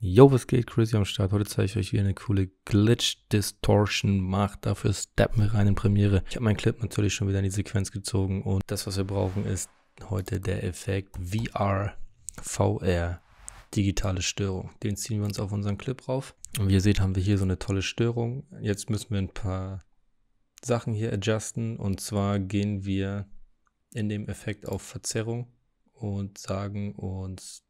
Yo, was geht? Crazy am Start. Heute zeige ich euch, wie ihr eine coole Glitch-Distortion macht. Dafür steppen wir rein in Premiere. Ich habe meinen Clip natürlich schon wieder in die Sequenz gezogen und das, was wir brauchen, ist heute der Effekt VR, VR, digitale Störung. Den ziehen wir uns auf unseren Clip rauf. Und wie ihr seht, haben wir hier so eine tolle Störung. Jetzt müssen wir ein paar Sachen hier adjusten und zwar gehen wir in dem Effekt auf Verzerrung und sagen uns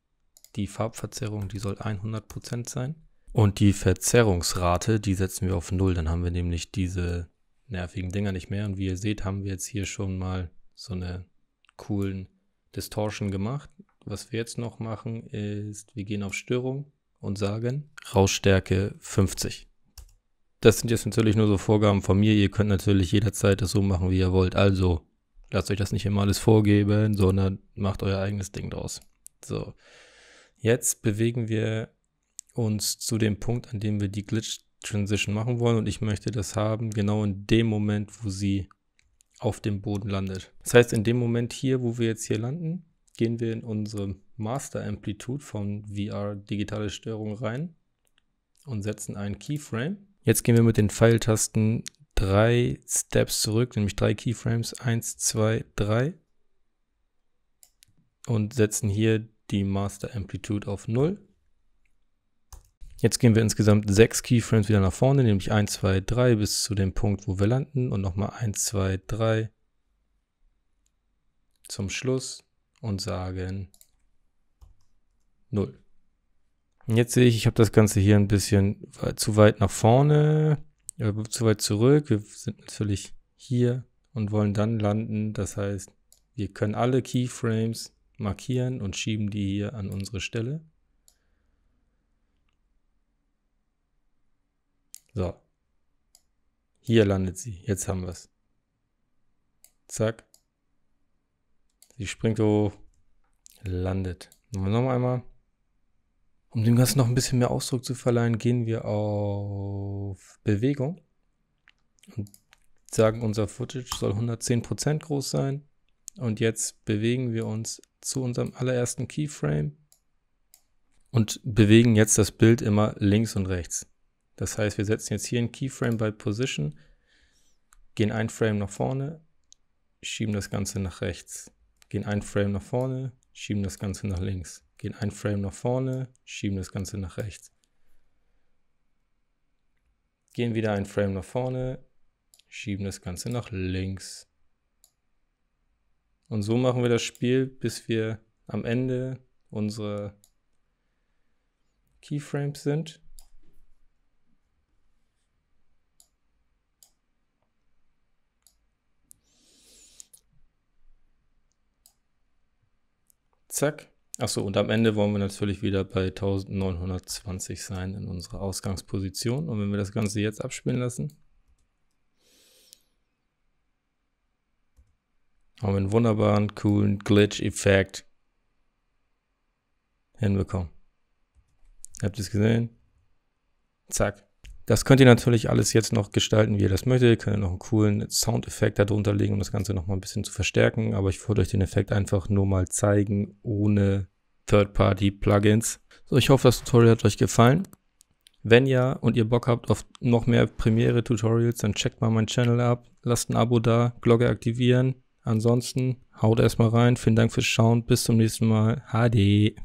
die Farbverzerrung, die soll 100% sein. Und die Verzerrungsrate, die setzen wir auf 0. Dann haben wir nämlich diese nervigen Dinger nicht mehr. Und wie ihr seht, haben wir jetzt hier schon mal so eine coolen Distortion gemacht. Was wir jetzt noch machen ist, wir gehen auf Störung und sagen Rauschstärke 50. Das sind jetzt natürlich nur so Vorgaben von mir. Ihr könnt natürlich jederzeit das so machen, wie ihr wollt. Also lasst euch das nicht immer alles vorgeben, sondern macht euer eigenes Ding draus. So. Jetzt bewegen wir uns zu dem Punkt, an dem wir die Glitch Transition machen wollen und ich möchte das haben, genau in dem Moment, wo sie auf dem Boden landet. Das heißt, in dem Moment hier, wo wir jetzt hier landen, gehen wir in unsere Master Amplitude von VR digitale Störung rein und setzen einen Keyframe. Jetzt gehen wir mit den Pfeiltasten drei Steps zurück, nämlich drei Keyframes, 1, 2, 3 und setzen hier die die Master Amplitude auf 0. Jetzt gehen wir insgesamt sechs Keyframes wieder nach vorne, nämlich 1, 2, 3 bis zu dem Punkt, wo wir landen und nochmal 1, 2, 3 zum Schluss und sagen 0. Und jetzt sehe ich, ich habe das Ganze hier ein bisschen zu weit nach vorne, äh, zu weit zurück. Wir sind natürlich hier und wollen dann landen. Das heißt, wir können alle Keyframes markieren und schieben die hier an unsere Stelle. So. Hier landet sie. Jetzt haben wir es. Zack. Sie springt hoch. Landet. Noch einmal. Um dem Ganzen noch ein bisschen mehr Ausdruck zu verleihen, gehen wir auf Bewegung und sagen, unser Footage soll 110% groß sein. Und jetzt bewegen wir uns zu unserem allerersten Keyframe und bewegen jetzt das Bild immer links und rechts. Das heißt, wir setzen jetzt hier ein Keyframe bei Position, gehen ein Frame nach vorne, schieben das Ganze nach rechts, gehen ein Frame nach vorne, schieben das Ganze nach links, gehen ein Frame nach vorne, schieben das Ganze nach rechts. Gehen wieder ein Frame nach vorne, schieben das Ganze nach links. Und so machen wir das Spiel, bis wir am Ende unsere Keyframes sind. Zack. Achso, und am Ende wollen wir natürlich wieder bei 1920 sein in unserer Ausgangsposition. Und wenn wir das Ganze jetzt abspielen lassen, Haben wir einen wunderbaren, coolen Glitch-Effekt hinbekommen. Habt ihr es gesehen? Zack. Das könnt ihr natürlich alles jetzt noch gestalten, wie ihr das möchtet. Ihr könnt noch einen coolen Soundeffekt darunter legen, um das Ganze noch mal ein bisschen zu verstärken. Aber ich wollte euch den Effekt einfach nur mal zeigen, ohne Third-Party-Plugins. So, ich hoffe, das Tutorial hat euch gefallen. Wenn ja und ihr Bock habt auf noch mehr Premiere-Tutorials, dann checkt mal meinen Channel ab, lasst ein Abo da, Glocke aktivieren Ansonsten haut erstmal rein. Vielen Dank fürs Schauen. Bis zum nächsten Mal. HD.